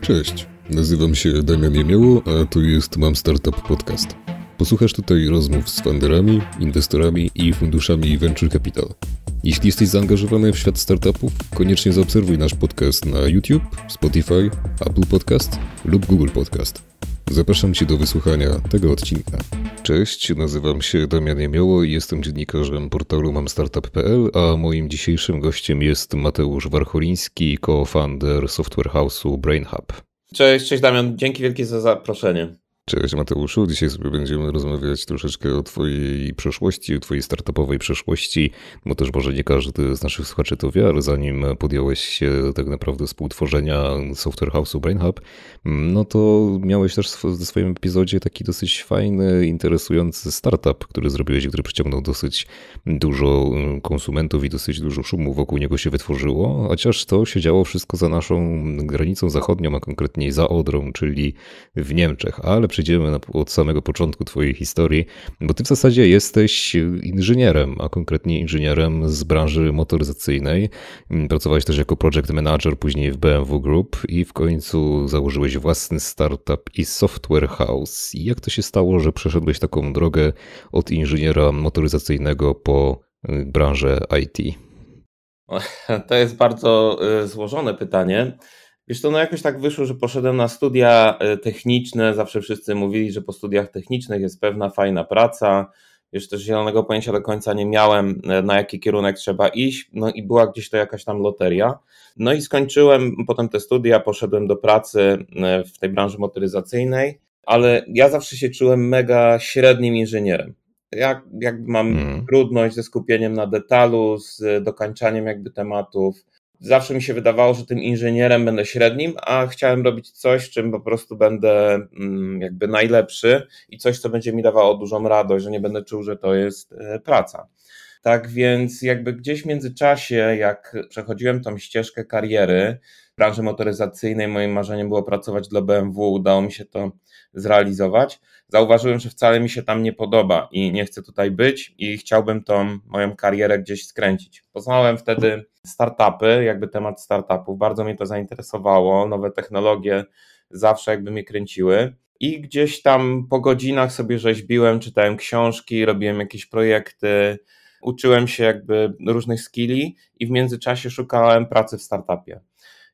Cześć, nazywam się Damian Jemioło, a tu jest Mam Startup Podcast. Posłuchasz tutaj rozmów z funderami, inwestorami i funduszami Venture Capital. Jeśli jesteś zaangażowany w świat startupów, koniecznie zaobserwuj nasz podcast na YouTube, Spotify, Apple Podcast lub Google Podcast. Zapraszam Cię do wysłuchania tego odcinka. Cześć, nazywam się Damian Jamioło i jestem dziennikarzem portalu mamstartup.pl, a moim dzisiejszym gościem jest Mateusz Warcholiński, co-founder software house'u BrainHub. Cześć, cześć Damian, dzięki wielkie za zaproszenie. Cześć Mateuszu, dzisiaj sobie będziemy rozmawiać troszeczkę o Twojej przeszłości, o Twojej startupowej przeszłości, bo też może nie każdy z naszych słuchaczy to wie, ale zanim podjąłeś się tak naprawdę współtworzenia Software House'u BrainHub, no to miałeś też w swoim epizodzie taki dosyć fajny, interesujący startup, który zrobiłeś, który przyciągnął dosyć dużo mm, konsumentów i dosyć dużo szumu wokół niego się wytworzyło, chociaż to się działo wszystko za naszą granicą zachodnią, a konkretniej za Odrą, czyli w Niemczech, ale przyjdziemy na, od samego początku Twojej historii, bo Ty w zasadzie jesteś inżynierem, a konkretnie inżynierem z branży motoryzacyjnej. Mm, pracowałeś też jako project manager później w BMW Group i w końcu założyłeś własny startup i software house. Jak to się stało, że przeszedłeś taką drogę od inżyniera motoryzacyjnego po y, branżę IT? To jest bardzo y, złożone pytanie. Wiesz to no jakoś tak wyszło, że poszedłem na studia e, techniczne, zawsze wszyscy mówili, że po studiach technicznych jest pewna fajna praca, już też zielonego pojęcia do końca nie miałem, e, na jaki kierunek trzeba iść, no i była gdzieś to jakaś tam loteria. No i skończyłem potem te studia, poszedłem do pracy e, w tej branży motoryzacyjnej, ale ja zawsze się czułem mega średnim inżynierem. Ja jakby mam hmm. trudność ze skupieniem na detalu, z dokańczaniem jakby tematów, zawsze mi się wydawało, że tym inżynierem będę średnim, a chciałem robić coś, czym po prostu będę mm, jakby najlepszy i coś, co będzie mi dawało dużą radość, że nie będę czuł, że to jest e, praca. Tak więc jakby gdzieś w międzyczasie, jak przechodziłem tą ścieżkę kariery, branży motoryzacyjnej moim marzeniem było pracować dla BMW, udało mi się to zrealizować. Zauważyłem, że wcale mi się tam nie podoba i nie chcę tutaj być i chciałbym tą moją karierę gdzieś skręcić. Poznałem wtedy startupy, jakby temat startupów, bardzo mnie to zainteresowało, nowe technologie zawsze jakby mnie kręciły. I gdzieś tam po godzinach sobie rzeźbiłem, czytałem książki, robiłem jakieś projekty, uczyłem się jakby różnych skilli i w międzyczasie szukałem pracy w startupie.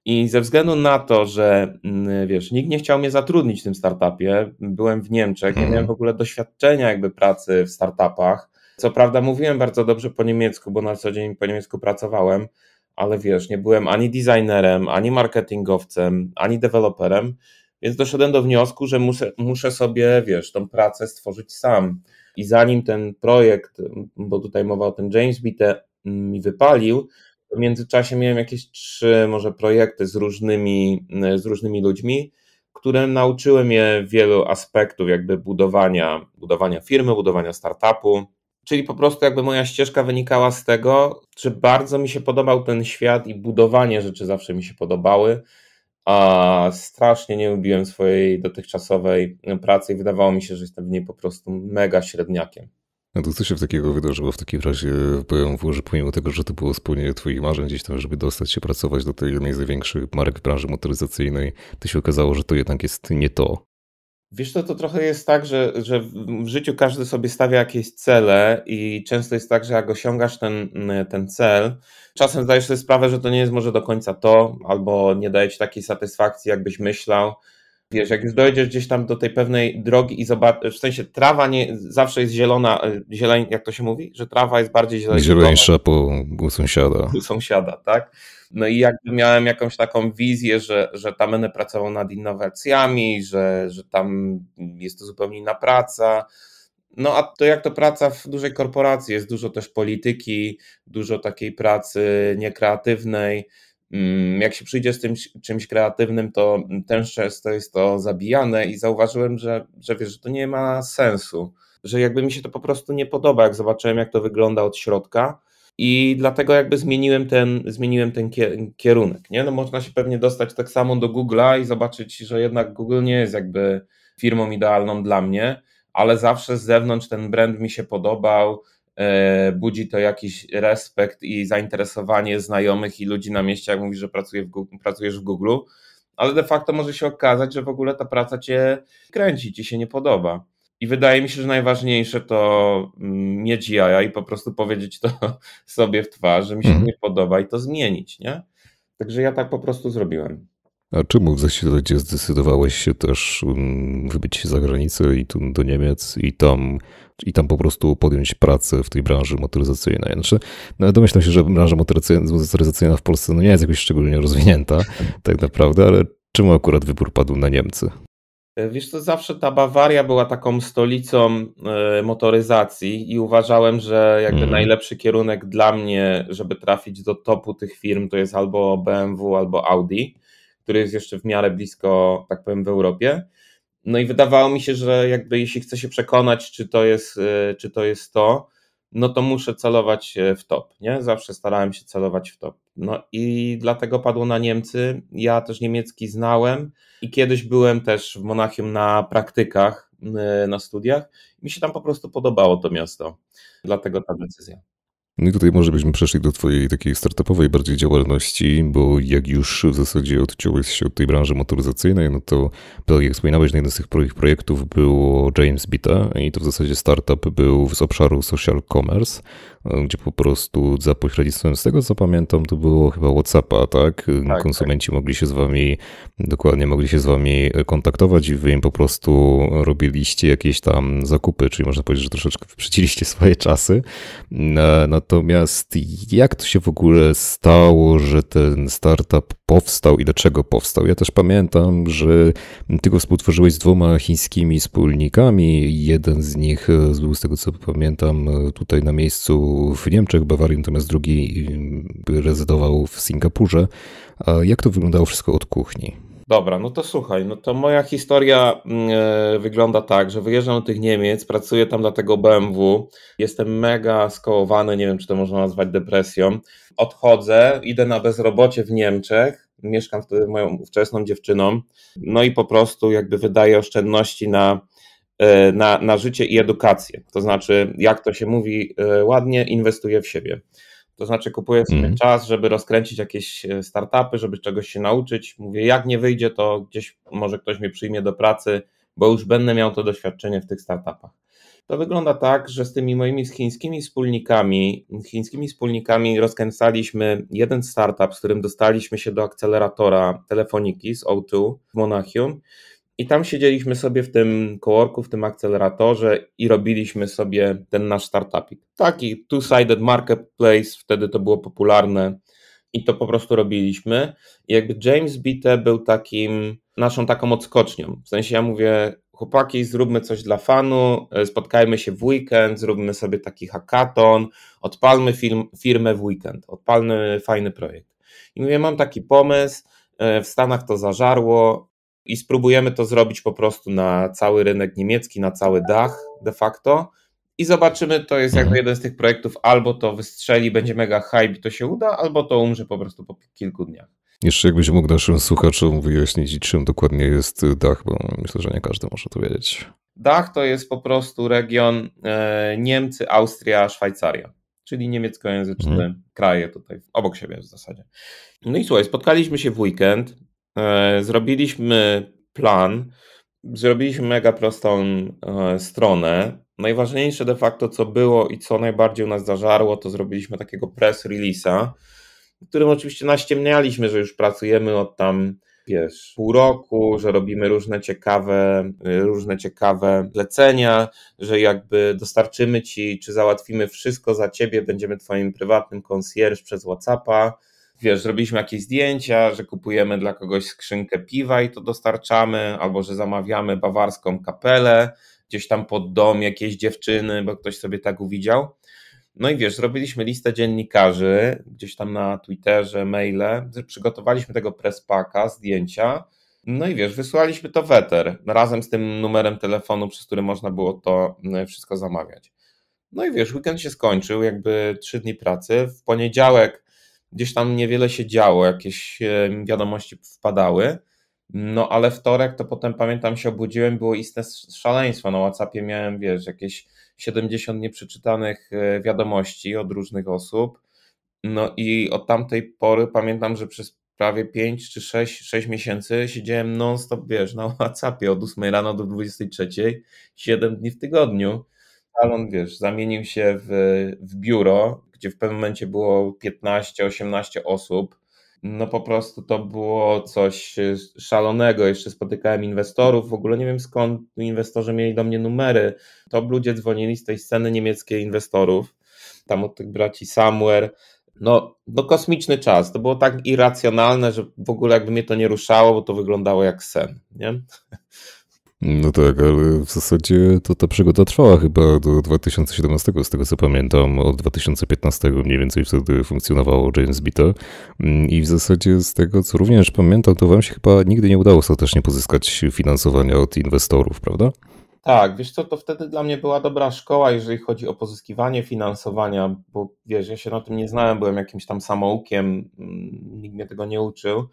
I ze względu na to, że mm, wiesz, nikt nie chciał mnie zatrudnić w tym startupie, byłem w Niemczech, nie mhm. miałem w ogóle doświadczenia jakby pracy w startupach. Co prawda mówiłem bardzo dobrze po niemiecku, bo na co dzień po niemiecku pracowałem, ale wiesz, nie byłem ani designerem, ani marketingowcem, ani deweloperem, więc doszedłem do wniosku, że muszę, muszę sobie, wiesz, tą pracę stworzyć sam. I zanim ten projekt, bo tutaj mowa o tym James Beat mi wypalił, w międzyczasie miałem jakieś trzy może projekty z różnymi, y, z różnymi ludźmi, które nauczyły mnie wielu aspektów jakby budowania, budowania firmy, budowania startupu. Czyli po prostu jakby moja ścieżka wynikała z tego, czy bardzo mi się podobał ten świat i budowanie rzeczy zawsze mi się podobały, a strasznie nie lubiłem swojej dotychczasowej pracy i wydawało mi się, że jestem w niej po prostu mega średniakiem. No to co się w takiego wydarzyło w takim razie w BMW, że pomimo tego, że to było spełnienie twoich marzeń gdzieś tam, żeby dostać się pracować do tej jednej z największych marek branży motoryzacyjnej, to się okazało, że to jednak jest nie to. Wiesz, to, to trochę jest tak, że, że w życiu każdy sobie stawia jakieś cele i często jest tak, że jak osiągasz ten, mm, ten cel, czasem zdajesz sobie sprawę, że to nie jest może do końca to, albo nie daje ci takiej satysfakcji, jakbyś myślał, wiesz, jak już dojdziesz gdzieś tam do tej pewnej drogi i zobaczysz, w sensie trawa nie zawsze jest zielona, e, zieleń, jak to się mówi, że trawa jest bardziej zielona. Zieleńsza po, u sąsiada. U sąsiada, tak. No i jakby miałem jakąś taką wizję, że, że tam będę pracował nad innowacjami, że, że tam jest to zupełnie inna praca, no a to jak to praca w dużej korporacji, jest dużo też polityki, dużo takiej pracy niekreatywnej, Mm, jak się przyjdzie z tym, czymś kreatywnym, to też często jest to zabijane i zauważyłem, że, że wiesz, że to nie ma sensu, że jakby mi się to po prostu nie podoba, jak zobaczyłem, jak to wygląda od środka. I dlatego jakby zmieniłem ten, zmieniłem ten kierunek. Nie? No można się pewnie dostać tak samo do Google'a i zobaczyć, że jednak Google nie jest jakby firmą idealną dla mnie, ale zawsze z zewnątrz ten brand mi się podobał, E, budzi to jakiś respekt i zainteresowanie znajomych i ludzi na mieście, jak mówisz, że w pracujesz w Google, ale de facto może się okazać, że w ogóle ta praca cię kręci, ci się nie podoba. I wydaje mi się, że najważniejsze to mm, mieć jaja i po prostu powiedzieć to sobie w twarz, że mi się mhm. nie podoba i to zmienić, nie? Także ja tak po prostu zrobiłem. A czemu w zasadzie zdecydowałeś się też mm, wybić się za granicę i tu do Niemiec i tam, i tam po prostu podjąć pracę w tej branży motoryzacyjnej? Znaczy, no domyślam się, że branża motoryzacyjna w Polsce no nie jest jakoś szczególnie rozwinięta tak naprawdę, ale czemu akurat wybór padł na Niemcy? E, wiesz, to zawsze ta Bawaria była taką stolicą e, motoryzacji i uważałem, że jakby mm. najlepszy kierunek dla mnie, żeby trafić do topu tych firm, to jest albo BMW, albo Audi który jest jeszcze w miarę blisko, tak powiem, w Europie. No i wydawało mi się, że jakby jeśli chcę się przekonać, czy to jest, y, czy to, jest to, no to muszę celować y, w top, nie? Zawsze starałem się celować w top. No i dlatego padło na Niemcy. Ja też niemiecki znałem i kiedyś byłem też w Monachium na praktykach, y, na studiach. Mi się tam po prostu podobało to miasto. Dlatego ta decyzja. No i tutaj może byśmy przeszli do Twojej takiej startupowej bardziej działalności, bo jak już w zasadzie odciąłeś się od tej branży motoryzacyjnej, no to tak jak wspominałeś, na jednym z tych projektów było James Bita i to w zasadzie startup był z obszaru social commerce, e, gdzie po prostu za pośrednictwem, z tego co pamiętam, to było chyba Whatsappa, tak? tak Konsumenci tak. mogli się z Wami, dokładnie mogli się z Wami e, kontaktować i Wy im po prostu robiliście jakieś tam zakupy, czyli można powiedzieć, że troszeczkę wyprzedziliście swoje czasy. Na, e, na no Natomiast jak to się w ogóle stało, że ten startup powstał i dlaczego powstał? Ja też pamiętam, że ty go współtworzyłeś z dwoma chińskimi wspólnikami. Jeden z nich, e, z tego co pamiętam, e, tutaj na miejscu w Niemczech, Bawarii, natomiast drugi e, rezydował w Singapurze. A jak to wyglądało wszystko od kuchni? Dobra, no to słuchaj, no to moja historia yy, wygląda tak, że wyjeżdżam do tych Niemiec, pracuję tam dla tego BMW, jestem mega skołowany, nie wiem czy to można nazwać depresją, odchodzę, idę na bezrobocie w Niemczech, mieszkam wtedy moją ówczesną dziewczyną, no i po prostu jakby wydaję oszczędności na e, na, na życie i edukację. To znaczy, jak to się mówi e, ładnie, inwestuje w siebie. To znaczy kupuję sobie mm. czas, żeby rozkręcić jakieś e, startupy, żeby czegoś się nauczyć. Mówię, jak nie wyjdzie, to gdzieś może ktoś mnie przyjmie do pracy, bo już będę miał to doświadczenie w tych startupach. To wygląda tak, że z tymi moimi chińskimi wspólnikami, chińskimi wspólnikami rozkręcaliśmy jeden startup, z którym dostaliśmy się do akceleratora telefoniki z O2 w Monachium. I tam siedzieliśmy sobie w tym kołorku, w tym akceleratorze i robiliśmy sobie ten nasz startupik. Taki two-sided marketplace, wtedy to było popularne i to po prostu robiliśmy. I jakby James Bite był takim, naszą taką odskocznią. W sensie ja mówię, chłopaki, zróbmy coś dla fanu, spotkajmy się w weekend, zróbmy sobie taki hackathon, odpalmy film, firmę w weekend, odpalmy fajny projekt. I mówię, mam taki pomysł, e, w Stanach to zażarło, i spróbujemy to zrobić po prostu na cały rynek niemiecki, na cały dach de facto i zobaczymy, to jest jakby mhm. jeden z tych projektów, albo to wystrzeli, będzie mega hype, to się uda, albo to umrze po prostu po kilku dniach. Jeszcze jakbyś mógł naszym słuchaczom wyjaśnić, czym dokładnie jest dach, bo myślę, że nie każdy może to wiedzieć. Dach to jest po prostu region e, Niemcy, Austria, Szwajcaria, czyli niemieckojęzyczne mhm. kraje tutaj obok siebie w zasadzie. No i słuchaj, spotkaliśmy się w weekend, E, zrobiliśmy plan, zrobiliśmy mega prostą e, stronę. Najważniejsze de facto, co było i co najbardziej u nas zażarło, to zrobiliśmy takiego press release'a, w którym oczywiście naściemnialiśmy, że już pracujemy od tam wiesz, pół roku, że robimy różne ciekawe, e, różne ciekawe zlecenia, że jakby dostarczymy ci, czy załatwimy wszystko za ciebie, będziemy twoim prywatnym concierge przez WhatsAppa wiesz, zrobiliśmy jakieś zdjęcia, że kupujemy dla kogoś skrzynkę piwa i to dostarczamy, albo że zamawiamy bawarską kapelę, gdzieś tam pod dom jakiejś dziewczyny, bo ktoś sobie tak uwidział. No i wiesz, zrobiliśmy listę dziennikarzy gdzieś tam na Twitterze, maile, przygotowaliśmy tego prespaka, zdjęcia, no i wiesz, wysłaliśmy to weter razem z tym numerem telefonu, przez który można było to e, wszystko zamawiać. No i wiesz, weekend się skończył, jakby trzy dni pracy. W poniedziałek gdzieś tam niewiele się działo, jakieś e, wiadomości wpadały. No ale wtorek to potem pamiętam się obudziłem, było istne szaleństwo. Na WhatsAppie miałem, wiesz, jakieś 70 nieprzeczytanych e, wiadomości od różnych osób. No i od tamtej pory pamiętam, że przez prawie 5 czy 6, 6 miesięcy siedziałem non-stop, wiesz, na WhatsAppie od 8 rano do 23, 7 dni w tygodniu. Salon, wiesz, zamienił się w, w biuro, gdzie w pewnym momencie było 15-18 osób. No po prostu to było coś e, szalonego. Jeszcze spotykałem inwestorów, w ogóle nie wiem skąd inwestorzy mieli do mnie numery. To ludzie dzwonili z tej sceny niemieckiej inwestorów, tam od tych braci Samuel. No, no kosmiczny czas. To było tak irracjonalne, że w ogóle jakby mnie to nie ruszało, bo to wyglądało jak sen, nie? No tak, ale w zasadzie to ta przygoda trwała chyba do 2017, z tego co pamiętam. Od 2015 mniej więcej wtedy funkcjonowało James Bita. Mm, I w zasadzie z tego co również pamiętam, to wam się chyba nigdy nie udało ostatecznie pozyskać finansowania od inwestorów, prawda? Tak, wiesz co, to wtedy dla mnie była dobra szkoła, jeżeli chodzi o pozyskiwanie finansowania, bo wiesz, ja się na tym nie znałem, byłem jakimś tam samoukiem, mm, nikt mnie tego nie uczył.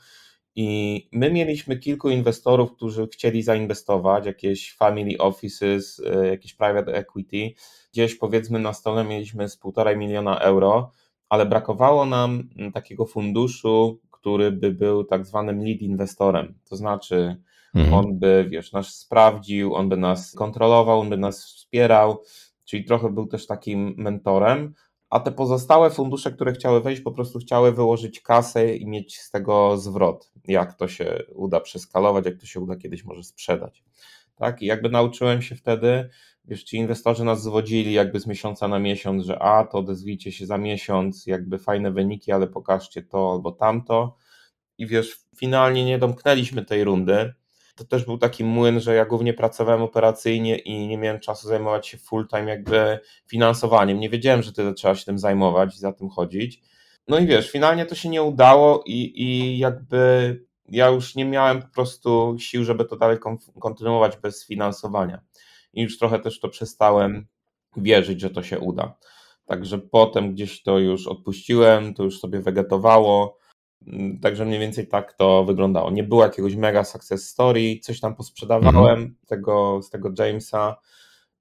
I my mieliśmy kilku inwestorów, którzy chcieli zainwestować, jakieś family offices, e, jakieś private equity. Gdzieś powiedzmy na stole mieliśmy z półtorej miliona euro, ale brakowało nam mm, takiego funduszu, który by był tak zwanym lead inwestorem. To znaczy, mhm. on by, wiesz, nas sprawdził, on by nas kontrolował, on by nas wspierał, czyli trochę był też takim mentorem, a te pozostałe fundusze, które chciały wejść, po prostu chciały wyłożyć kasę i mieć z tego zwrot. Jak to się uda przeskalować, jak to się uda kiedyś może sprzedać. Tak? I jakby nauczyłem się wtedy, wiesz, ci inwestorzy nas zwodzili jakby z miesiąca na miesiąc, że a, to odezwijcie się za miesiąc, jakby fajne wyniki, ale pokażcie to albo tamto. I wiesz, finalnie nie domknęliśmy tej rundy, to też był taki młyn, że ja głównie pracowałem operacyjnie i nie miałem czasu zajmować się full-time jakby finansowaniem. Nie wiedziałem, że tyle trzeba się tym zajmować i za tym chodzić. No i wiesz, finalnie to się nie udało i, i jakby ja już nie miałem po prostu sił, żeby to dalej kontynuować bez finansowania. I już trochę też to przestałem wierzyć, że to się uda. Także potem gdzieś to już odpuściłem, to już sobie wegetowało Mm, także mniej więcej tak to wyglądało. Nie było jakiegoś mega success story, coś tam posprzedawałem mhm. tego, z tego Jamesa,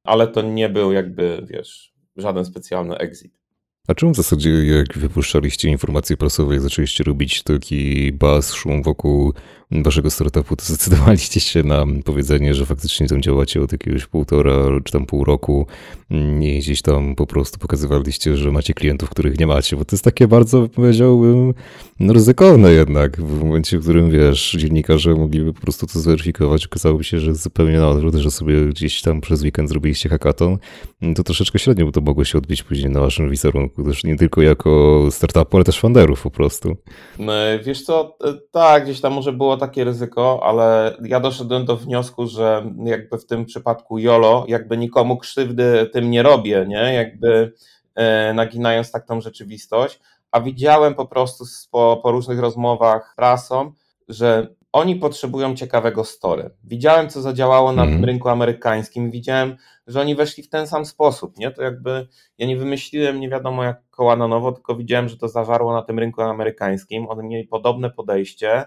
ale to nie był jakby, wiesz, żaden specjalny exit. A czemu w zasadzie, jak wypuszczaliście informacje prasowe, zaczęliście robić taki bas, szum wokół waszego startupu, to zdecydowaliście się na powiedzenie, że faktycznie tam działacie od jakiegoś półtora czy tam pół roku mm, i gdzieś tam po prostu pokazywaliście, że macie klientów, których nie macie, bo to jest takie bardzo, powiedziałbym, ryzykowne jednak. W momencie, w którym, wiesz, dziennikarze mogliby po prostu to zweryfikować, okazałoby się, że zupełnie na odwrót, że sobie gdzieś tam przez weekend zrobiliście hackathon, mm, to troszeczkę średnio, by to mogło się odbić później na waszym wizerunku, też nie tylko jako startupu, ale też funderów po prostu. E, wiesz co, e, tak, gdzieś tam może było takie ryzyko, ale ja doszedłem do wniosku, że jakby w tym przypadku YOLO, jakby nikomu krzywdy tym nie robię, nie? Jakby e, naginając tak tą rzeczywistość, a widziałem po prostu po, po różnych rozmowach z że oni potrzebują ciekawego story. Widziałem, co zadziałało na mm. rynku amerykańskim, widziałem, że oni weszli w ten sam sposób, nie? To jakby ja nie wymyśliłem nie wiadomo jak koła na nowo, tylko widziałem, że to zawarło na tym rynku amerykańskim. Oni mieli podobne podejście,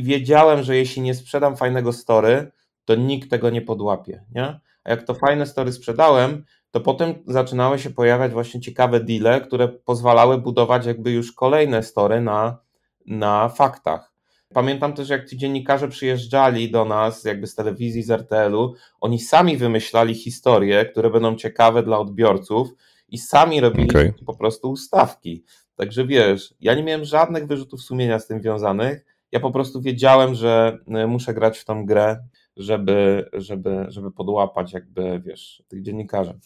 i wiedziałem, że jeśli nie sprzedam fajnego story, to nikt tego nie podłapie, nie? A jak to fajne story sprzedałem, to potem zaczynały się pojawiać właśnie ciekawe deale, które pozwalały budować jakby już kolejne story na, na faktach. Pamiętam też, jak ci dziennikarze przyjeżdżali do nas, jakby z telewizji, z RTL-u, oni sami wymyślali historie, które będą ciekawe dla odbiorców i sami robili okay. po prostu ustawki. Także wiesz, ja nie miałem żadnych wyrzutów sumienia z tym wiązanych, ja po prostu wiedziałem, że e, muszę grać w tą grę, żeby, żeby, żeby podłapać jakby, wiesz, tych dziennikarzy.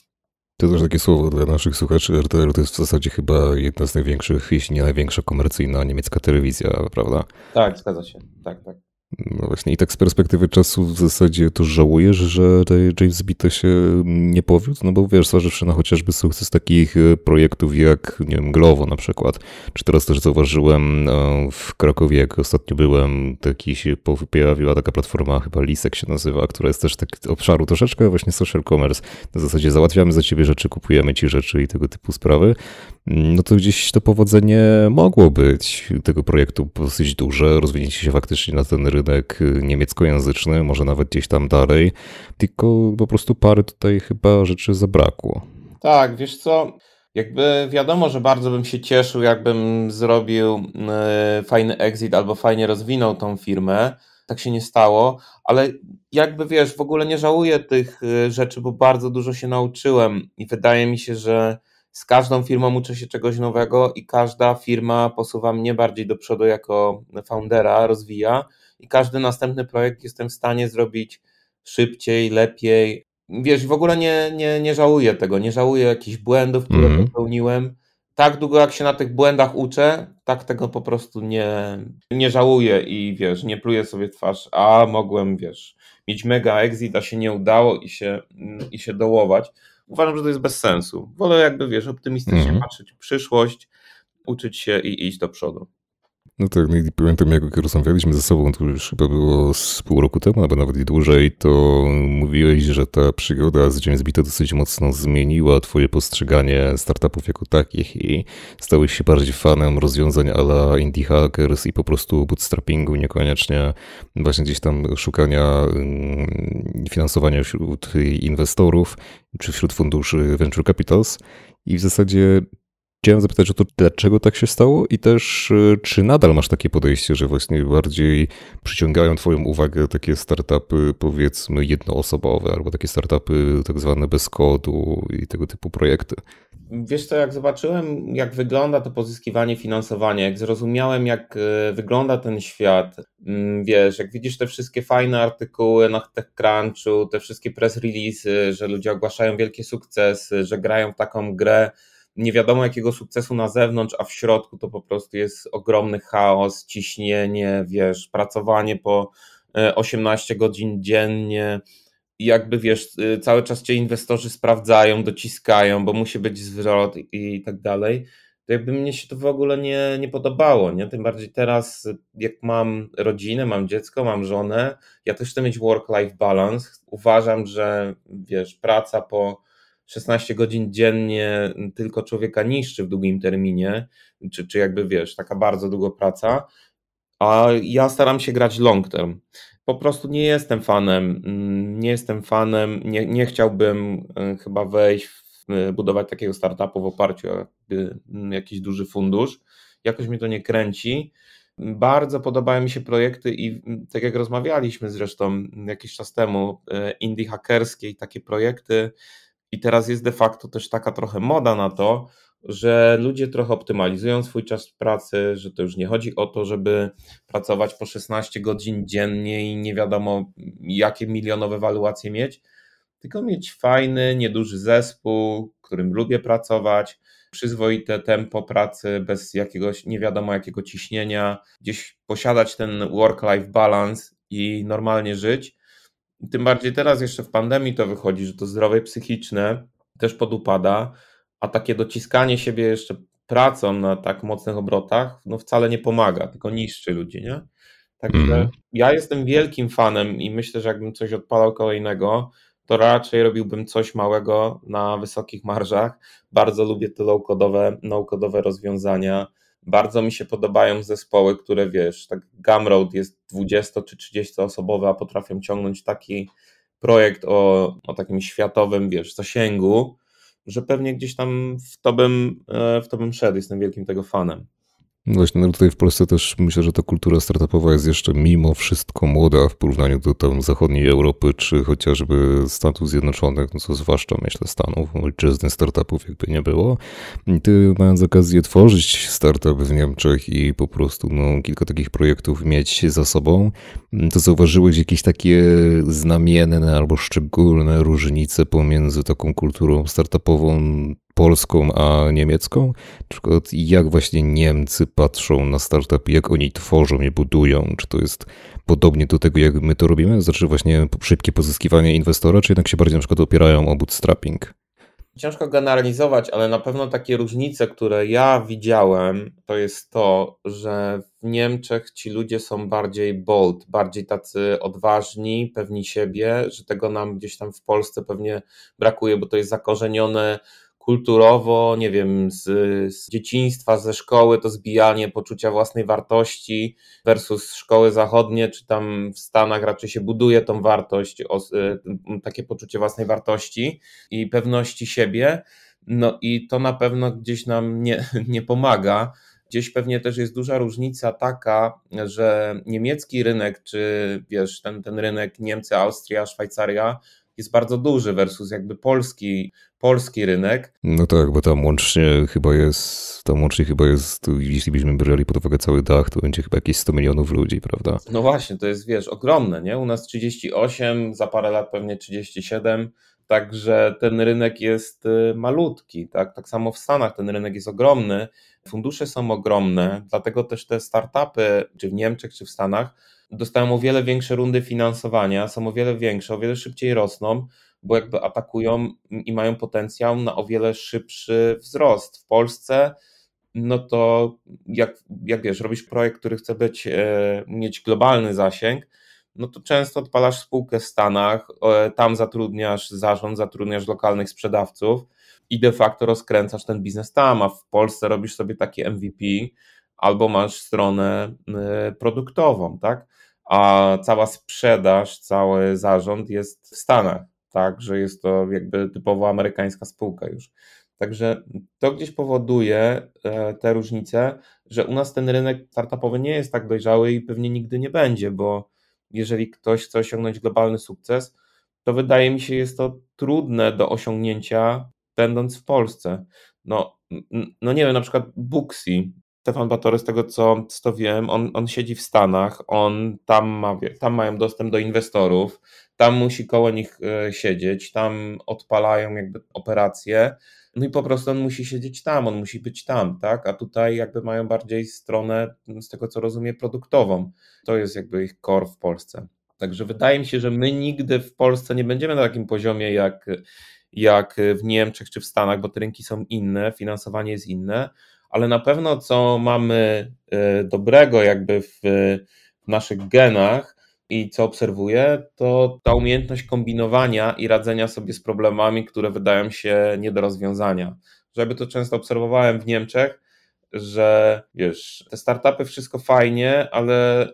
To też takie słowo dla naszych słuchaczy RTL to jest w zasadzie chyba jedna z największych, jeśli nie największa komercyjna niemiecka telewizja, prawda? Tak, zgadza się, tak, tak. No właśnie i tak z perspektywy czasu w zasadzie to żałujesz, że James Bito się nie powiódł, no bo wiesz, zważywszy na chociażby sukces takich e, projektów jak, nie wiem, Glovo na przykład, czy teraz też zauważyłem e, w Krakowie, jak ostatnio byłem, taki się pojawiła taka platforma, chyba Lisek się nazywa, która jest też tak obszaru troszeczkę właśnie social commerce, na zasadzie załatwiamy za ciebie rzeczy, kupujemy ci rzeczy i tego typu sprawy, no to gdzieś to powodzenie mogło być tego projektu dosyć duże, rozwinięcie się faktycznie na ten rynek, rynek y, niemieckojęzyczny, może nawet gdzieś tam dalej, tylko po prostu pary tutaj chyba rzeczy zabrakło. Tak, wiesz co, jakby wiadomo, że bardzo bym się cieszył, jakbym zrobił y, fajny exit albo fajnie rozwinął tą firmę. Tak się nie stało, ale jakby wiesz, w ogóle nie żałuję tych y, rzeczy, bo bardzo dużo się nauczyłem i wydaje mi się, że z każdą firmą uczę się czegoś nowego i każda firma posuwa mnie bardziej do przodu jako foundera, rozwija i każdy następny projekt jestem w stanie zrobić szybciej, lepiej. Wiesz, w ogóle nie, nie, nie żałuję tego, nie żałuję jakichś błędów, które mm. popełniłem. Tak długo jak się na tych błędach uczę, tak tego po prostu nie, nie żałuję i wiesz, nie pluję sobie twarz, a mogłem, wiesz, mieć mega exit, a się nie udało i się, i się dołować. Uważam, że to jest bez sensu. Wolę jakby, wiesz, optymistycznie mm. patrzeć w przyszłość, uczyć się i iść do przodu. No tak, no i pamiętam jak rozmawialiśmy ze sobą, to już chyba było z pół roku temu, albo nawet i dłużej, to mówiłeś, że ta przygoda z James Bito dosyć mocno zmieniła twoje postrzeganie startupów jako takich i stałeś się bardziej fanem rozwiązań ala indie hackers i po prostu bootstrappingu, niekoniecznie właśnie gdzieś tam szukania mm, finansowania wśród inwestorów czy wśród funduszy venture capitals i w zasadzie chciałem zapytać o to, dlaczego tak się stało i też y, czy nadal masz takie podejście, że właśnie bardziej przyciągają twoją uwagę takie startupy powiedzmy jednoosobowe albo takie startupy tak zwane bez kodu i tego typu projekty? Wiesz co, jak zobaczyłem jak wygląda to pozyskiwanie finansowania, jak zrozumiałem jak y, wygląda ten świat, mm, wiesz, jak widzisz te wszystkie fajne artykuły na TechCrunchu, te wszystkie press releases, że ludzie ogłaszają wielkie sukcesy, że grają w taką grę, nie wiadomo jakiego sukcesu na zewnątrz, a w środku to po prostu jest ogromny chaos, ciśnienie, wiesz, pracowanie po 18 e, godzin dziennie. I jakby wiesz, e, cały czas cię inwestorzy sprawdzają, dociskają, bo musi być zwrot i tak dalej. To jakby mnie się to w ogóle nie, nie podobało, nie? Tym bardziej teraz, jak mam rodzinę, mam dziecko, mam żonę, ja też chcę mieć work-life balance. Uważam, że wiesz, praca po 16 godzin dziennie tylko człowieka niszczy w długim terminie, czy, czy jakby wiesz, taka bardzo długo praca, a ja staram się grać long term. Po prostu nie jestem fanem, mm, nie jestem fanem, nie, nie chciałbym e, chyba wejść, w, e, budować takiego startupu w oparciu o mm, jakiś duży fundusz. Jakoś mnie to nie kręci. Bardzo podobają mi się projekty i mm, tak jak rozmawialiśmy zresztą jakiś czas temu, e, indie hackerskie i takie projekty, i teraz jest de facto też taka trochę moda na to, że ludzie trochę optymalizują swój czas pracy, że to już nie chodzi o to, żeby pracować po 16 godzin dziennie i nie wiadomo jakie milionowe waluacje mieć, tylko mieć fajny, nieduży zespół, którym lubię pracować, przyzwoite tempo pracy, bez jakiegoś nie wiadomo jakiego ciśnienia, gdzieś posiadać ten work-life balance i normalnie żyć. Tym bardziej teraz jeszcze w pandemii to wychodzi, że to zdrowie psychiczne też podupada, a takie dociskanie siebie jeszcze pracą na tak mocnych obrotach no wcale nie pomaga, tylko niszczy ludzi, nie? Także mm. ja jestem wielkim fanem i myślę, że jakbym coś odpalał kolejnego, to raczej robiłbym coś małego na wysokich marżach. Bardzo lubię te low-codowe no rozwiązania bardzo mi się podobają zespoły, które wiesz, tak Gumroad jest 20 czy 30 osobowe, a potrafią ciągnąć taki projekt o, o takim światowym, wiesz, zasięgu, że pewnie gdzieś tam w to bym, e, w to bym szedł. Jestem wielkim tego fanem. Właśnie no, tutaj w Polsce też myślę, że ta kultura startupowa jest jeszcze mimo wszystko młoda w porównaniu do tam zachodniej Europy, czy chociażby Stanów Zjednoczonych, no co zwłaszcza myślę Stanów, ojczyzny startupów jakby nie było. ty mając okazję tworzyć startup w Niemczech i po prostu no, kilka takich projektów mieć za sobą, to zauważyłeś jakieś takie znamienne albo szczególne różnice pomiędzy taką kulturą startupową polską, a niemiecką? Na przykład jak właśnie Niemcy patrzą na startupy, jak oni tworzą i budują? Czy to jest podobnie do tego, jak my to robimy? Znaczy właśnie szybkie pozyskiwanie inwestora, czy jednak się bardziej na przykład opierają o bootstrapping? Ciężko generalizować, ale na pewno takie różnice, które ja widziałem, to jest to, że w Niemczech ci ludzie są bardziej bold, bardziej tacy odważni, pewni siebie, że tego nam gdzieś tam w Polsce pewnie brakuje, bo to jest zakorzenione kulturowo, nie wiem, z, z dzieciństwa, ze szkoły, to zbijanie poczucia własnej wartości versus szkoły zachodnie, czy tam w Stanach raczej się buduje tą wartość, y, takie poczucie własnej wartości i pewności siebie. No i to na pewno gdzieś nam nie, nie pomaga. Gdzieś pewnie też jest duża różnica taka, że niemiecki rynek, czy wiesz, ten, ten rynek Niemcy, Austria, Szwajcaria, jest bardzo duży versus jakby polski, polski rynek. No tak, bo tam łącznie chyba jest, tam łącznie chyba jest, jeśli byśmy brali pod uwagę cały dach, to będzie chyba jakieś 100 milionów ludzi, prawda? No właśnie, to jest, wiesz, ogromne, nie? U nas 38, za parę lat pewnie 37, Także ten rynek jest y, malutki, tak? Tak samo w Stanach ten rynek jest ogromny, fundusze są ogromne, dlatego też te startupy, czy w Niemczech, czy w Stanach, dostają o wiele większe rundy finansowania, są o wiele większe, o wiele szybciej rosną, bo jakby atakują i mają potencjał na o wiele szybszy wzrost. W Polsce no to jak, jak wiesz, robisz projekt, który chce być, e, mieć globalny zasięg, no to często odpalasz spółkę w Stanach, tam zatrudniasz zarząd, zatrudniasz lokalnych sprzedawców i de facto rozkręcasz ten biznes tam, a w Polsce robisz sobie takie MVP, albo masz stronę y, produktową, tak? A cała sprzedaż, cały zarząd jest w Stanach, tak? Że jest to jakby typowo amerykańska spółka już. Także to gdzieś powoduje e, te różnice, że u nas ten rynek startupowy nie jest tak dojrzały i pewnie nigdy nie będzie, bo jeżeli ktoś chce osiągnąć globalny sukces, to wydaje mi się, jest to trudne do osiągnięcia, będąc w Polsce. No, no nie wiem, na przykład Booksy Stefan Batory, z tego co, co wiem, on, on siedzi w Stanach, on tam, ma, tam mają dostęp do inwestorów, tam musi koło nich e, siedzieć, tam odpalają jakby operacje, no i po prostu on musi siedzieć tam, on musi być tam, tak? A tutaj jakby mają bardziej stronę, z tego co rozumiem, produktową. To jest jakby ich core w Polsce. Także wydaje mi się, że my nigdy w Polsce nie będziemy na takim poziomie jak, jak w Niemczech czy w Stanach, bo te rynki są inne, finansowanie jest inne ale na pewno co mamy e, dobrego jakby w naszych genach i co obserwuję, to ta umiejętność kombinowania i radzenia sobie z problemami, które wydają się nie do rozwiązania. Żeby to często obserwowałem w Niemczech, że wiesz, te startupy wszystko fajnie, ale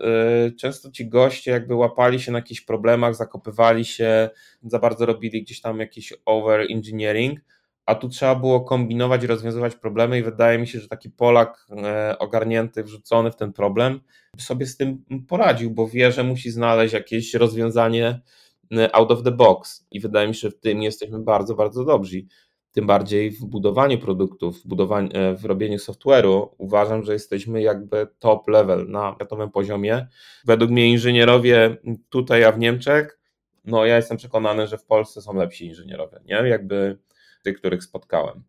y, często ci goście jakby łapali się na jakichś problemach, zakopywali się, za bardzo robili gdzieś tam jakiś over engineering, a tu trzeba było kombinować, i rozwiązywać problemy i wydaje mi się, że taki Polak e, ogarnięty, wrzucony w ten problem sobie z tym poradził, bo wie, że musi znaleźć jakieś rozwiązanie e, out of the box i wydaje mi się, że w tym jesteśmy bardzo, bardzo dobrzy. Tym bardziej w budowaniu produktów, w, budowaniu, e, w robieniu software'u uważam, że jesteśmy jakby top level na światowym poziomie. Według mnie inżynierowie tutaj, a w Niemczech, no ja jestem przekonany, że w Polsce są lepsi inżynierowie, nie? Jakby tych, których spotkałem.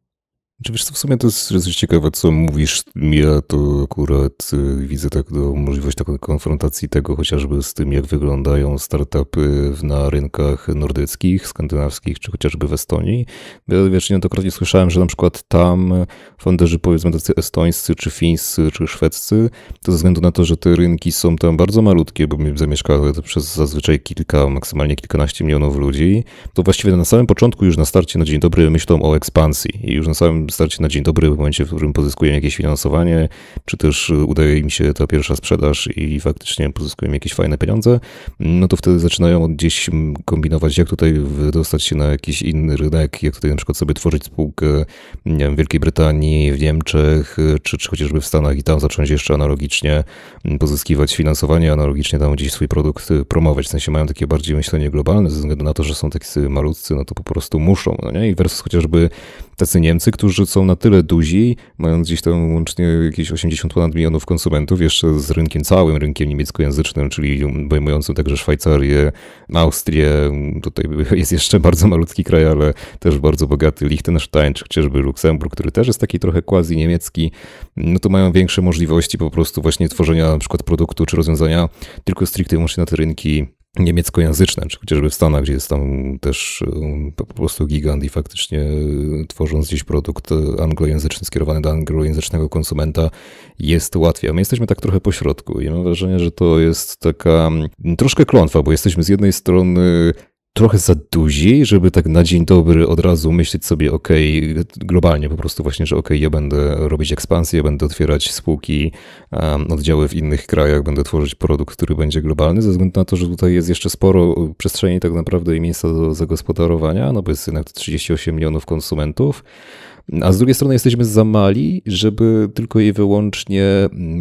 Czy wiesz, w sumie to jest coś ciekawe, co mówisz. Ja to akurat y, widzę tak do, możliwość takiej konfrontacji tego chociażby z tym, jak wyglądają startupy na rynkach nordyckich, skandynawskich, czy chociażby w Estonii. Ja, wiesz, niejednokrotnie słyszałem, że na przykład tam fonderzy powiedzmy tacy estońscy, czy fińscy, czy szwedzcy, to ze względu na to, że te rynki są tam bardzo malutkie, bo zamieszkały to przez zazwyczaj kilka, maksymalnie kilkanaście milionów ludzi, to właściwie na samym początku, już na starcie, na dzień dobry myślą o ekspansji i już na samym starcie na dzień dobry, w momencie, w którym pozyskują jakieś finansowanie, czy też y, udaje im się ta pierwsza sprzedaż i faktycznie pozyskują jakieś fajne pieniądze, no to wtedy zaczynają gdzieś kombinować, jak tutaj wydostać się na jakiś inny rynek, jak tutaj na przykład sobie tworzyć spółkę nie wiem, w Wielkiej Brytanii, w Niemczech, y, czy, czy chociażby w Stanach i tam zacząć jeszcze analogicznie mm, pozyskiwać finansowanie, analogicznie tam gdzieś swój produkt y, promować. W sensie mają takie bardziej myślenie globalne ze względu na to, że są tacy malutcy, no to po prostu muszą. No nie? I versus chociażby tacy Niemcy, którzy którzy są na tyle duzi, mając gdzieś tam łącznie jakieś 80 ponad milionów konsumentów, jeszcze z rynkiem, całym rynkiem niemieckojęzycznym, czyli obejmującym także Szwajcarię, Austrię, tutaj jest jeszcze bardzo malutki kraj, ale też bardzo bogaty Liechtenstein, czy chociażby Luksemburg, który też jest taki trochę quasi-niemiecki, no to mają większe możliwości po prostu właśnie tworzenia na przykład produktu czy rozwiązania tylko stricte i na te rynki niemieckojęzyczne, czy chociażby w Stanach, gdzie jest tam też e, po prostu gigant i faktycznie e, tworząc gdzieś produkt e, anglojęzyczny, skierowany do anglojęzycznego konsumenta, jest łatwiej. A my jesteśmy tak trochę po środku i mam wrażenie, że to jest taka mm, troszkę klątwa, bo jesteśmy z jednej strony trochę za duzi, żeby tak na dzień dobry od razu myśleć sobie, ok, globalnie po prostu właśnie, że ok, ja będę robić ekspansję, ja będę otwierać spółki, um, oddziały w innych krajach, będę tworzyć produkt, który będzie globalny, ze względu na to, że tutaj jest jeszcze sporo przestrzeni tak naprawdę i miejsca do zagospodarowania, no bo jest jednak 38 milionów konsumentów, a z drugiej strony jesteśmy za mali, żeby tylko i wyłącznie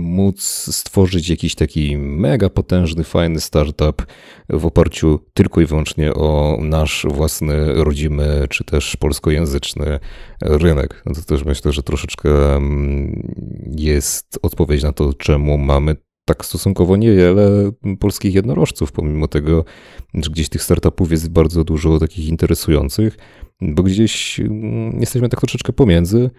móc stworzyć jakiś taki mega potężny, fajny startup w oparciu tylko i wyłącznie o nasz własny, rodzimy czy też polskojęzyczny rynek. No to też myślę, że troszeczkę mm, jest odpowiedź na to, czemu mamy tak stosunkowo niewiele polskich jednorożców, pomimo tego, że gdzieś tych startupów jest bardzo dużo takich interesujących, bo gdzieś mm, jesteśmy tak troszeczkę pomiędzy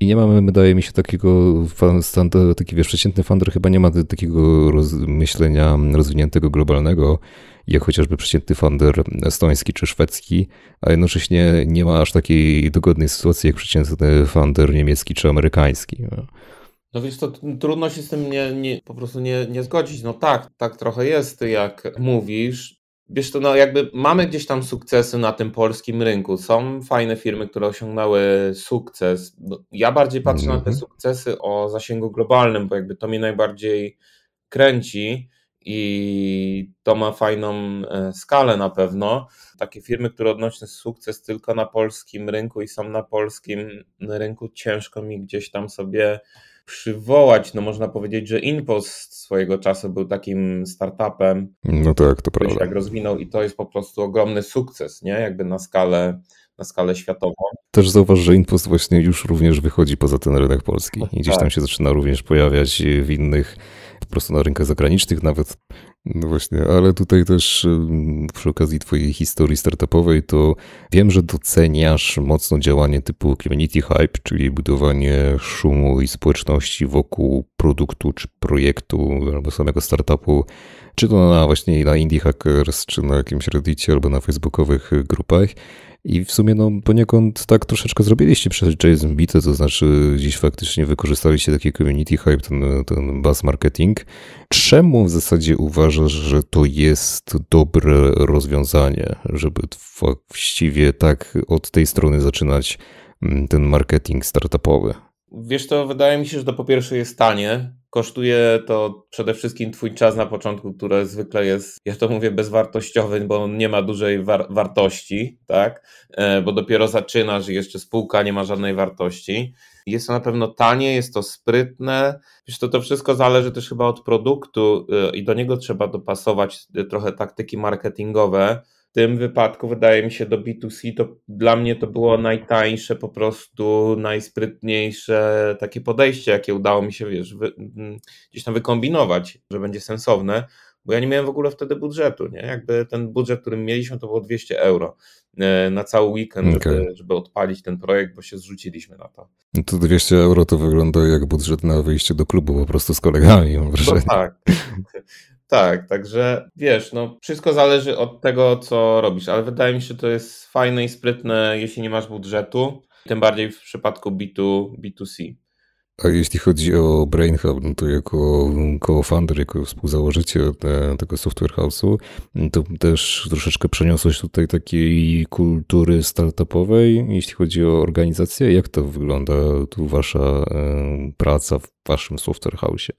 i nie mamy, wydaje mi się, takiego, standardu, taki wiesz, przeciętny funder chyba nie ma takiego roz, myślenia rozwiniętego, globalnego, jak chociażby przeciętny funder estoński czy szwedzki, a jednocześnie nie ma aż takiej dogodnej sytuacji jak przeciętny funder niemiecki czy amerykański. No. No wiesz, to trudno się z tym nie, nie, po prostu nie, nie zgodzić. No tak, tak trochę jest, jak mówisz. Wiesz, to no jakby mamy gdzieś tam sukcesy na tym polskim rynku. Są fajne firmy, które osiągnęły sukces. No, ja bardziej patrzę na te mhm. sukcesy o zasięgu globalnym, bo jakby to mnie najbardziej kręci i to ma fajną e, skalę na pewno. Takie firmy, które odnoszą sukces tylko na polskim rynku i są na polskim rynku, ciężko mi gdzieś tam sobie przywołać, no można powiedzieć, że Inpost swojego czasu był takim startupem. No tak, to prawda. tak rozwinął i to jest po prostu ogromny sukces, nie? Jakby na skalę, na skalę światową. Też zauważ, że Inpost właśnie już również wychodzi poza ten rynek polski no i gdzieś tak. tam się zaczyna również pojawiać w innych po prostu na rynkach zagranicznych nawet. No właśnie, ale tutaj też przy okazji Twojej historii startupowej, to wiem, że doceniasz mocno działanie typu community hype, czyli budowanie szumu i społeczności wokół produktu czy projektu albo samego startupu, czy to na właśnie na Indie Hackers, czy na jakimś Reddicie albo na facebookowych grupach. I w sumie no, poniekąd tak troszeczkę zrobiliście przez Jason Bite, to znaczy gdzieś faktycznie wykorzystaliście takie community hype, ten, ten buzz marketing. Czemu w zasadzie uważasz, że to jest dobre rozwiązanie, żeby właściwie tak od tej strony zaczynać mm, ten marketing startupowy? Wiesz to wydaje mi się, że to po pierwsze jest tanie, kosztuje to przede wszystkim twój czas na początku, który zwykle jest, ja to mówię, bezwartościowy, bo nie ma dużej war wartości, tak? E, bo dopiero zaczynasz i jeszcze spółka nie ma żadnej wartości. Jest to na pewno tanie, jest to sprytne. Wiesz, to, to wszystko zależy też chyba od produktu e, i do niego trzeba dopasować e, trochę taktyki marketingowe, tym wypadku wydaje mi się do B2C to dla mnie to było najtańsze, po prostu najsprytniejsze takie podejście, jakie udało mi się, wiesz, wy, mm, gdzieś tam wykombinować, że będzie sensowne, bo ja nie miałem w ogóle wtedy budżetu, nie? Jakby ten budżet, który mieliśmy, to było 200 euro e, na cały weekend, okay. żeby, żeby, odpalić ten projekt, bo się zrzuciliśmy na to. No to 200 euro to wygląda jak budżet na wyjście do klubu po prostu z kolegami, mam no wrażenie. No tak. Tak, także wiesz, no wszystko zależy od tego, co robisz, ale wydaje mi się, że to jest fajne i sprytne, jeśli nie masz budżetu, tym bardziej w przypadku B2, B2C. A jeśli chodzi o BrainHub, no to jako co-founder, jako współzałożyciel e, tego software house'u, to też troszeczkę przeniosłeś tutaj takiej kultury startupowej, jeśli chodzi o organizację. Jak to wygląda tu wasza e, praca w waszym software house'ie?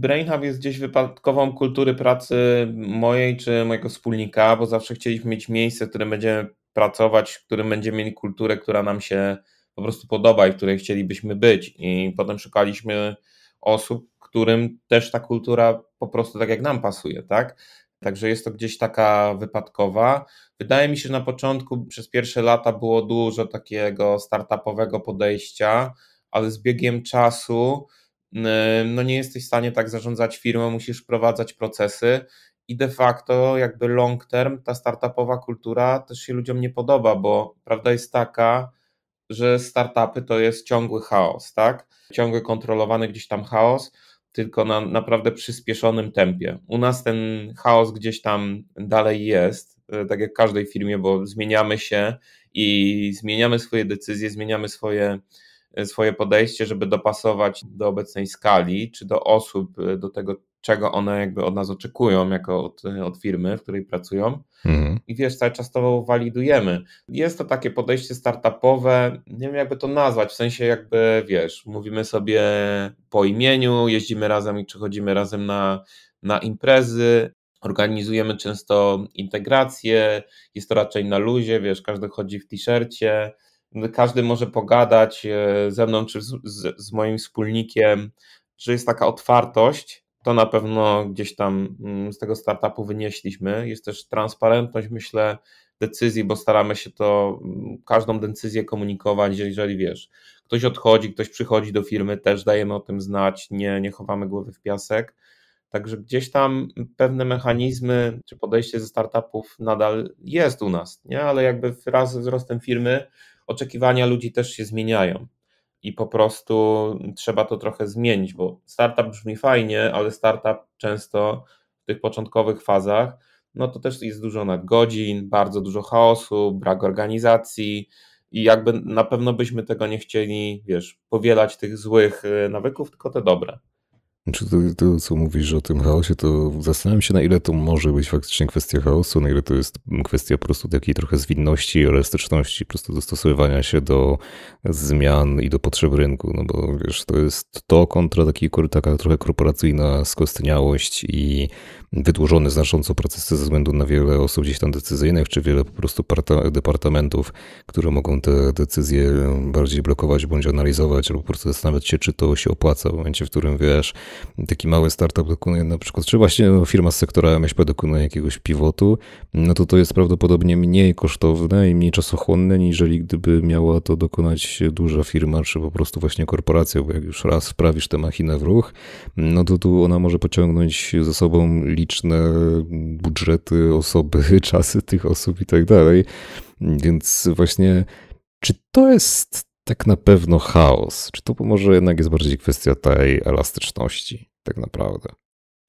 Brainhub jest gdzieś wypadkową kultury pracy mojej czy mojego wspólnika, bo zawsze chcieliśmy mieć miejsce, w którym będziemy pracować, w którym będziemy mieli kulturę, która nam się po prostu podoba i w której chcielibyśmy być. I potem szukaliśmy osób, którym też ta kultura po prostu tak jak nam pasuje, tak? Także jest to gdzieś taka wypadkowa. Wydaje mi się, że na początku przez pierwsze lata było dużo takiego startupowego podejścia, ale z biegiem czasu Yy, no nie jesteś w stanie tak zarządzać firmą, musisz wprowadzać procesy i de facto jakby long term ta startupowa kultura też się ludziom nie podoba, bo prawda jest taka, że startupy to jest ciągły chaos, tak? Ciągły kontrolowany gdzieś tam chaos, tylko na naprawdę przyspieszonym tempie. U nas ten chaos gdzieś tam dalej jest, yy, tak jak w każdej firmie, bo zmieniamy się i zmieniamy swoje decyzje, zmieniamy swoje E, swoje podejście, żeby dopasować do obecnej skali, czy do osób, e, do tego, czego one jakby od nas oczekują, jako od, e, od firmy, w której pracują. Mhm. I wiesz, cały czas to walidujemy. Jest to takie podejście startupowe, nie wiem jakby to nazwać, w sensie jakby, wiesz, mówimy sobie po imieniu, jeździmy razem i przychodzimy razem na, na imprezy, organizujemy często integracje, jest to raczej na luzie, wiesz, każdy chodzi w t-shircie, każdy może pogadać e, ze mną czy z, z, z moim wspólnikiem, że jest taka otwartość, to na pewno gdzieś tam mm, z tego startupu wynieśliśmy. Jest też transparentność, myślę, decyzji, bo staramy się to, mm, każdą decyzję komunikować, jeżeli wiesz, ktoś odchodzi, ktoś przychodzi do firmy, też dajemy o tym znać, nie, nie chowamy głowy w piasek. Także gdzieś tam pewne mechanizmy czy podejście ze startupów nadal jest u nas, nie? ale jakby wraz ze wzrostem firmy oczekiwania ludzi też się zmieniają i po prostu trzeba to trochę zmienić, bo startup brzmi fajnie, ale startup często w tych początkowych fazach, no to też jest dużo nadgodzin, bardzo dużo chaosu, brak organizacji i jakby na pewno byśmy tego nie chcieli, wiesz, powielać tych złych e, nawyków, tylko te dobre. Czy to, to, co mówisz o tym chaosie, to zastanawiam się, na ile to może być faktycznie kwestia chaosu, na ile to jest kwestia po prostu takiej trochę zwinności, elastyczności, po prostu dostosowywania się do zmian i do potrzeb rynku. No bo wiesz, to jest to kontra taki, taka trochę korporacyjna skostniałość i wydłużone znacząco procesy ze względu na wiele osób gdzieś tam decyzyjnych, czy wiele po prostu departamentów, które mogą te decyzje bardziej blokować bądź analizować, albo po prostu zastanawiać się, czy to się opłaca w momencie, w którym wiesz, taki mały startup dokonuje na przykład, czy właśnie firma z sektora MŚP dokonuje jakiegoś pivotu, no to to jest prawdopodobnie mniej kosztowne i mniej czasochłonne, niżeli gdyby miała to dokonać duża firma, czy po prostu właśnie korporacja, bo jak już raz wprawisz tę machinę w ruch, no to tu ona może pociągnąć ze sobą liczne budżety, osoby, czasy tych osób i tak dalej. Więc właśnie, czy to jest tak na pewno chaos. Czy to może jednak jest bardziej kwestia tej elastyczności, tak naprawdę?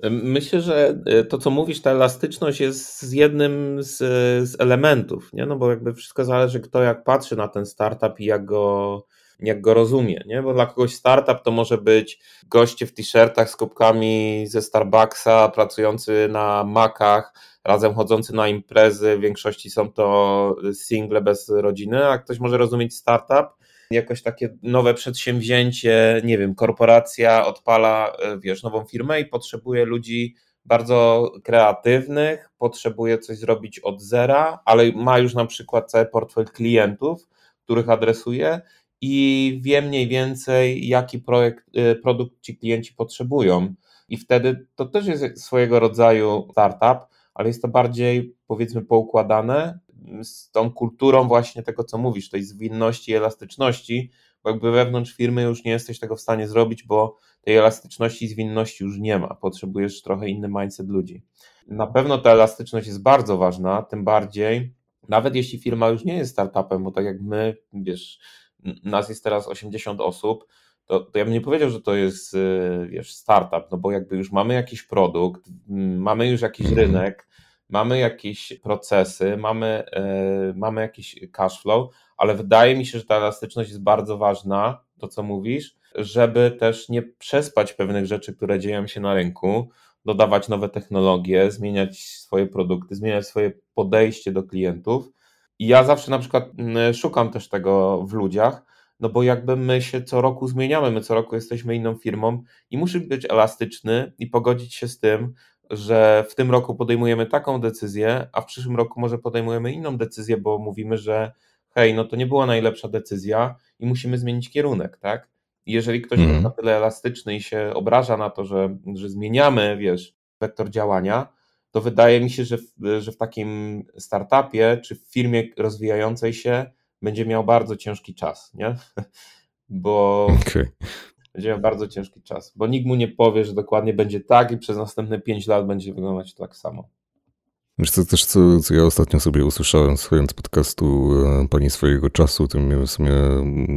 Myślę, że e, to, co mówisz, ta elastyczność jest jednym z, e, z elementów, nie? no bo jakby wszystko zależy, kto jak patrzy na ten startup i jak go, jak go rozumie, nie? bo dla kogoś startup to może być goście w t-shirtach z kubkami ze Starbucksa, pracujący na makach, razem chodzący na imprezy, w większości są to single bez rodziny, a ktoś może rozumieć startup jakoś takie nowe przedsięwzięcie, nie wiem, korporacja odpala, e, wiesz, nową firmę i potrzebuje ludzi bardzo kreatywnych, potrzebuje coś zrobić od zera, ale ma już na przykład cały portfel klientów, których adresuje i wie mniej więcej, jaki projekt, e, produkt ci klienci potrzebują. I wtedy to też jest swojego rodzaju startup, ale jest to bardziej, powiedzmy, poukładane z tą kulturą właśnie tego, co mówisz, tej zwinności i elastyczności, bo jakby wewnątrz firmy już nie jesteś tego w stanie zrobić, bo tej elastyczności i zwinności już nie ma. Potrzebujesz trochę inny mindset ludzi. Na pewno ta elastyczność jest bardzo ważna, tym bardziej, nawet jeśli firma już nie jest startupem, bo tak jak my, wiesz, nas jest teraz 80 osób, to, to ja bym nie powiedział, że to jest, y, wiesz, startup, no bo jakby już mamy jakiś produkt, mamy już jakiś mhm. rynek, mamy jakieś procesy, mamy, e, mamy jakiś cash flow, ale wydaje mi się, że ta elastyczność jest bardzo ważna, to co mówisz, żeby też nie przespać pewnych rzeczy, które dzieją się na rynku, dodawać nowe technologie, zmieniać swoje produkty, zmieniać swoje podejście do klientów. I ja zawsze na przykład mm, szukam też tego w ludziach, no bo jakby my się co roku zmieniamy, my co roku jesteśmy inną firmą i musisz być elastyczny i pogodzić się z tym, że w tym roku podejmujemy taką decyzję, a w przyszłym roku może podejmujemy inną decyzję, bo mówimy, że hej, no to nie była najlepsza decyzja i musimy zmienić kierunek, tak? jeżeli ktoś mm. jest mhm. na tyle elastyczny i się obraża na to, że, że zmieniamy, wiesz, wektor działania, to wydaje mi się, że w, że w takim startupie czy w firmie rozwijającej się będzie miał bardzo ciężki czas, nie? Bo okay będzie miał bardzo ciężki czas, bo nikt mu nie powie, że dokładnie będzie tak i przez następne 5 lat będzie wyglądać tak samo. Wiesz, co też, co, co ja ostatnio sobie usłyszałem, słuchając podcastu e, Pani swojego czasu, to mnie w sumie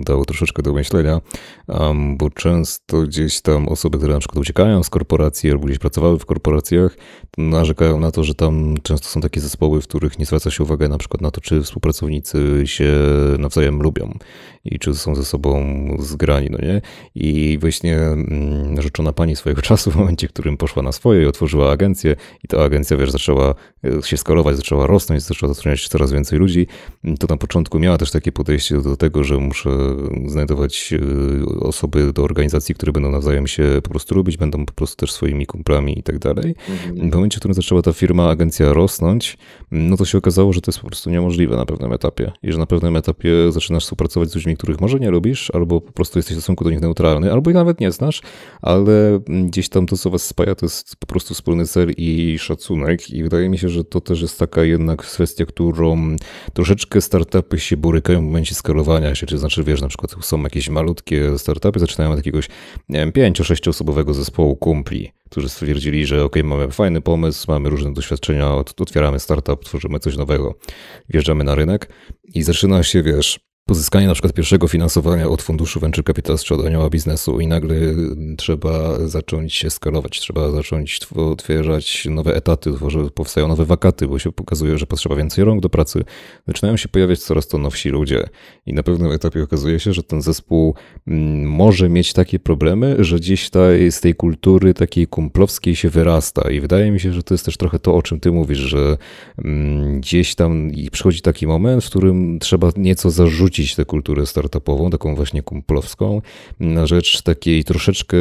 dało troszeczkę do myślenia, um, bo często gdzieś tam osoby, które na przykład uciekają z korporacji albo gdzieś pracowały w korporacjach, narzekają na to, że tam często są takie zespoły, w których nie zwraca się uwagi na przykład na to, czy współpracownicy się nawzajem lubią i czy są ze sobą zgrani, no nie? I właśnie mm, rzeczona pani swojego czasu, w momencie, w którym poszła na swoje i otworzyła agencję i ta agencja, wiesz, zaczęła e, się skalować, zaczęła rosnąć, zaczęła zatrudniać coraz więcej ludzi, to na początku miała też takie podejście do tego, że muszę znajdować e, osoby do organizacji, które będą nawzajem się po prostu lubić, będą po prostu też swoimi kumplami i tak dalej. Mhm. W momencie, w którym zaczęła ta firma, agencja rosnąć, no to się okazało, że to jest po prostu niemożliwe na pewnym etapie i że na pewnym etapie zaczynasz współpracować z ludźmi, których może nie lubisz, albo po prostu jesteś w stosunku do nich neutralny, albo ich nawet nie znasz, ale mm, gdzieś tam to, co was spaja, to jest po prostu wspólny cel i szacunek i wydaje mi się, że to też jest taka jednak kwestia, którą troszeczkę startupy się borykają w momencie skalowania się, czy znaczy wiesz, na przykład są jakieś malutkie startupy, zaczynają od jakiegoś 5-6 osobowego zespołu kumpli, którzy stwierdzili, że ok, mamy fajny pomysł, mamy różne doświadczenia, otwieramy startup, tworzymy coś nowego, wjeżdżamy na rynek i zaczyna się, wiesz, Pozyskanie na przykład pierwszego finansowania od funduszu Venture Capital czy od anioła biznesu i nagle mm, trzeba zacząć się skalować, trzeba zacząć otwierać nowe etaty, powstają nowe wakaty, bo się pokazuje, że potrzeba więcej rąk do pracy. Zaczynają się pojawiać coraz to nowsi ludzie i na pewnym etapie okazuje się, że ten zespół mm, może mieć takie problemy, że gdzieś ta, z tej kultury takiej kumplowskiej się wyrasta i wydaje mi się, że to jest też trochę to, o czym ty mówisz, że mm, gdzieś tam przychodzi taki moment, w którym trzeba nieco zarzucić przerzucić tę kulturę startupową, taką właśnie kumplowską, na rzecz takiej troszeczkę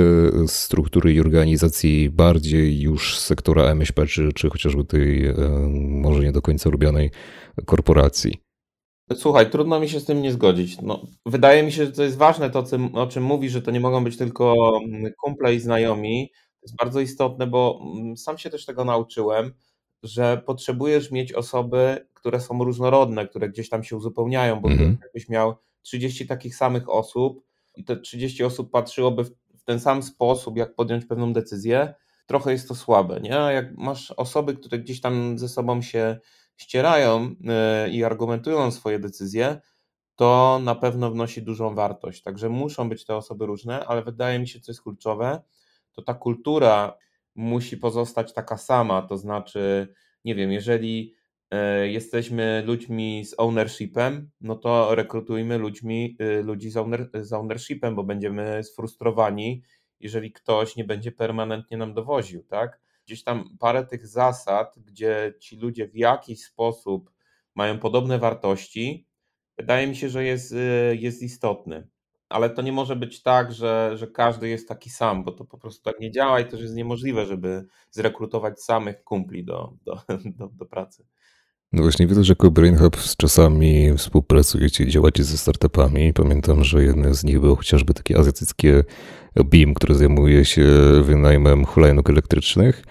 struktury i organizacji bardziej już sektora MŚP, czy, czy chociażby tej e, może nie do końca lubianej korporacji. Słuchaj, trudno mi się z tym nie zgodzić. No, wydaje mi się, że to jest ważne to, o czym mówi, że to nie mogą być tylko kumple i znajomi. To jest bardzo istotne, bo sam się też tego nauczyłem że potrzebujesz mieć osoby, które są różnorodne, które gdzieś tam się uzupełniają, bo mhm. jakbyś miał 30 takich samych osób i te 30 osób patrzyłoby w ten sam sposób, jak podjąć pewną decyzję, trochę jest to słabe, nie? A jak masz osoby, które gdzieś tam ze sobą się ścierają y, i argumentują swoje decyzje, to na pewno wnosi dużą wartość. Także muszą być te osoby różne, ale wydaje mi się, co jest kluczowe, to ta kultura musi pozostać taka sama. To znaczy, nie wiem, jeżeli e, jesteśmy ludźmi z ownershipem, no to rekrutujmy ludźmi, y, ludzi z, owner, z ownershipem, bo będziemy sfrustrowani, jeżeli ktoś nie będzie permanentnie nam dowoził, tak? Gdzieś tam parę tych zasad, gdzie ci ludzie w jakiś sposób mają podobne wartości, wydaje mi się, że jest, y, jest istotny ale to nie może być tak, że, że każdy jest taki sam, bo to po prostu tak nie działa i też jest niemożliwe, żeby zrekrutować samych kumpli do, do, do, do pracy. No właśnie widzę, że jako Brain Hub czasami współpracujecie, działacie ze startupami. Pamiętam, że jednym z nich było chociażby takie azjatyckie BIM, które zajmuje się wynajmem hulajnóg elektrycznych.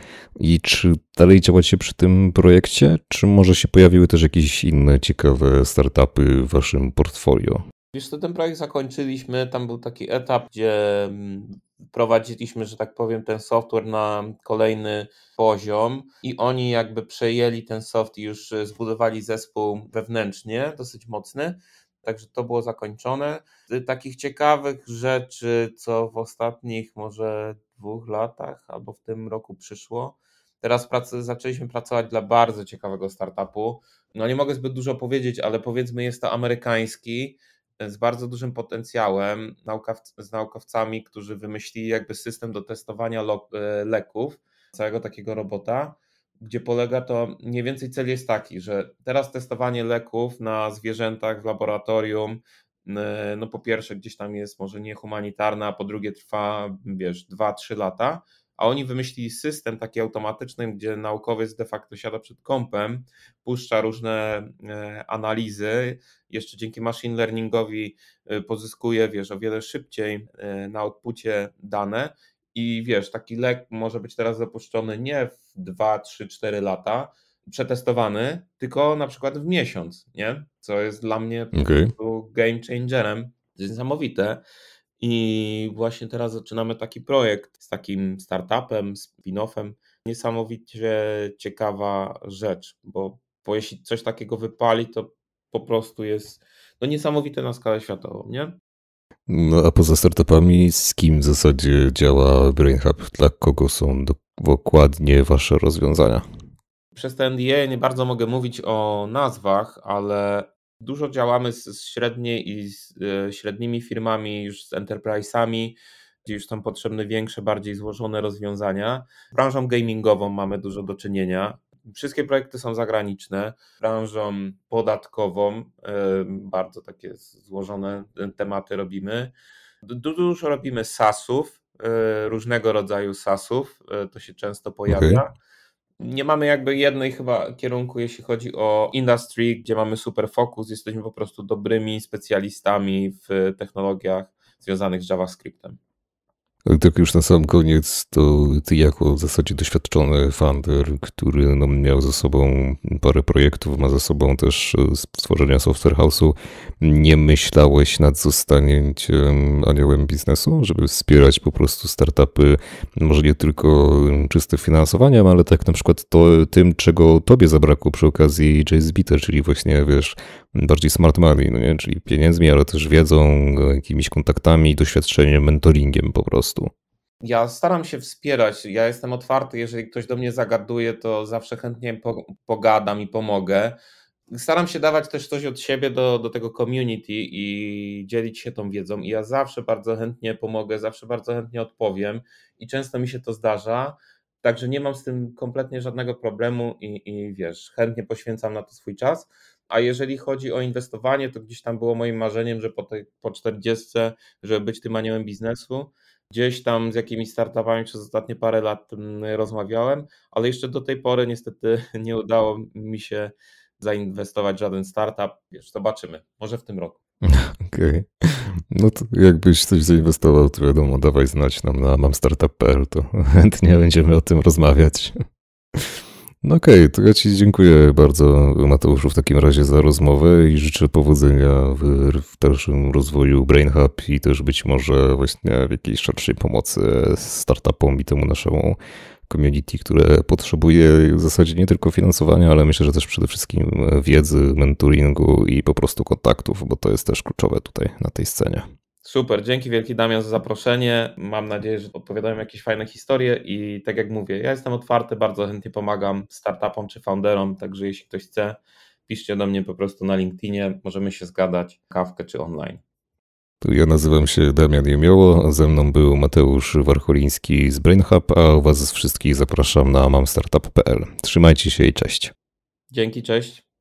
I czy dalej działacie przy tym projekcie, czy może się pojawiły też jakieś inne ciekawe startupy w waszym portfolio? Wiesz, ten projekt zakończyliśmy. Tam był taki etap, gdzie mm, prowadziliśmy, że tak powiem, ten software na kolejny poziom i oni jakby przejęli ten soft i już e, zbudowali zespół wewnętrznie, dosyć mocny. Także to było zakończone. Takich ciekawych rzeczy, co w ostatnich może dwóch latach albo w tym roku przyszło. Teraz pracy, zaczęliśmy pracować dla bardzo ciekawego startupu. No nie mogę zbyt dużo powiedzieć, ale powiedzmy jest to amerykański z bardzo dużym potencjałem, z naukowcami, którzy wymyślili jakby system do testowania e, leków, całego takiego robota, gdzie polega to, mniej więcej cel jest taki, że teraz testowanie leków na zwierzętach w laboratorium, no po pierwsze gdzieś tam jest może niehumanitarne, a po drugie trwa, wiesz, 2-3 lata, a oni wymyślili system taki automatyczny, gdzie naukowiec de facto siada przed kompem, puszcza różne e, analizy, jeszcze dzięki machine learningowi e, pozyskuje, wiesz, o wiele szybciej e, na odpucie dane i wiesz, taki lek może być teraz zapuszczony nie w 2, 3, 4 lata, przetestowany, tylko na przykład w miesiąc, nie? Co jest dla mnie okay. game changerem. To jest niesamowite. I właśnie teraz zaczynamy taki projekt z takim startupem, spin-offem. Niesamowicie ciekawa rzecz, bo, bo jeśli coś takiego wypali, to po prostu jest no, niesamowite na skalę światową, nie? No a poza startupami, z kim w zasadzie działa BrainHub? Dla kogo są dokładnie wasze rozwiązania? Przez te NDA nie bardzo mogę mówić o nazwach, ale dużo działamy z, z średniej i z e, średnimi firmami, już z enterprise'ami, gdzie już są potrzebne większe, bardziej złożone rozwiązania. Branżą gamingową mamy dużo do czynienia. Wszystkie projekty są zagraniczne, branżą podatkową, e, bardzo takie złożone e, tematy robimy. dużo robimy SASów, e, różnego rodzaju sasów, e, to się często pojawia. Okay nie mamy jakby jednej chyba kierunku, jeśli chodzi o industry, gdzie mamy super fokus, jesteśmy po prostu dobrymi specjalistami w technologiach związanych z JavaScriptem. Tak już na sam koniec, to ty jako w zasadzie doświadczony funder, który no, miał za sobą parę projektów, ma za sobą też e, stworzenia software house'u, nie myślałeś nad zostaniem aniołem biznesu, żeby wspierać po prostu startupy, może nie tylko e, czyste finansowaniem, no, ale tak na przykład to, tym, czego tobie zabrakło przy okazji JSBita, e, czyli właśnie, wiesz, bardziej smart money, no nie? czyli pieniędzmi, ale też wiedzą, jakimiś kontaktami, doświadczeniem, mentoringiem po prostu prostu. Ja staram się wspierać, ja jestem otwarty, jeżeli ktoś do mnie zagaduje, to zawsze chętnie pogadam i pomogę. Staram się dawać też coś od siebie do, do tego community i dzielić się tą wiedzą. I ja zawsze bardzo chętnie pomogę, zawsze bardzo chętnie odpowiem i często mi się to zdarza. Także nie mam z tym kompletnie żadnego problemu i, i wiesz, chętnie poświęcam na to swój czas. A jeżeli chodzi o inwestowanie, to gdzieś tam było moim marzeniem, że po, po 40, żeby być tym aniołem biznesu, Gdzieś tam z jakimiś startupami przez ostatnie parę lat mm, rozmawiałem, ale jeszcze do tej pory niestety nie udało mi się zainwestować w żaden startup. Wiesz, zobaczymy, może w tym roku. Okej. Okay. No to jakbyś coś zainwestował, to wiadomo, dawaj znać nam na mamstartup.pl, to chętnie będziemy o tym rozmawiać. No okej, okay, to ja Ci dziękuję bardzo Mateuszu w takim razie za rozmowę i życzę powodzenia w, w dalszym rozwoju Brain Hub i też być może właśnie w jakiejś szerszej pomocy startupom i temu naszemu community, które potrzebuje w zasadzie nie tylko finansowania, ale myślę, że też przede wszystkim wiedzy, mentoringu i po prostu kontaktów, bo to jest też kluczowe tutaj na tej scenie. Super, dzięki wielki Damian za zaproszenie. Mam nadzieję, że opowiadałem jakieś fajne historie i tak jak mówię, ja jestem otwarty, bardzo chętnie pomagam startupom czy founderom, także jeśli ktoś chce, piszcie do mnie po prostu na LinkedInie, możemy się zgadać, kawkę czy online. Ja nazywam się Damian Jemioło, ze mną był Mateusz Warcholiński z BrainHub, a was wszystkich zapraszam na mamstartup.pl. Trzymajcie się i cześć. Dzięki, cześć.